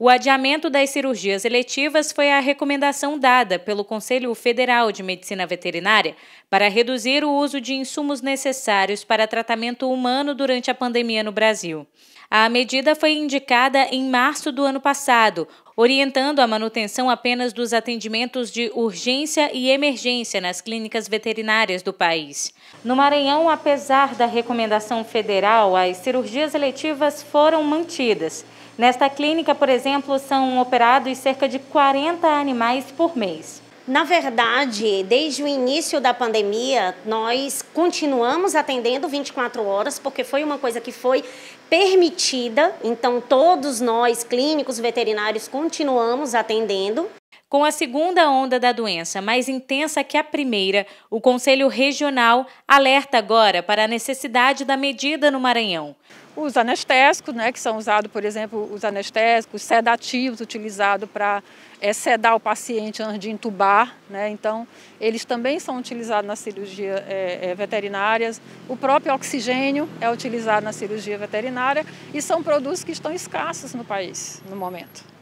O adiamento das cirurgias eletivas foi a recomendação dada pelo Conselho Federal de Medicina Veterinária para reduzir o uso de insumos necessários para tratamento humano durante a pandemia no Brasil. A medida foi indicada em março do ano passado, orientando a manutenção apenas dos atendimentos de urgência e emergência nas clínicas veterinárias do país. No Maranhão, apesar da recomendação federal, as cirurgias eletivas foram mantidas. Nesta clínica, por exemplo, são operados cerca de 40 animais por mês. Na verdade, desde o início da pandemia, nós continuamos atendendo 24 horas, porque foi uma coisa que foi permitida. Então, todos nós, clínicos veterinários, continuamos atendendo. Com a segunda onda da doença mais intensa que a primeira, o Conselho Regional alerta agora para a necessidade da medida no Maranhão. Os anestésicos, né, que são usados, por exemplo, os anestésicos, sedativos utilizados para é, sedar o paciente antes de intubar, né, então eles também são utilizados na cirurgia é, eh, é, eh, veterinária. O próprio oxigênio é utilizado na cirurgia veterinária e são produtos que estão escassos no país no momento.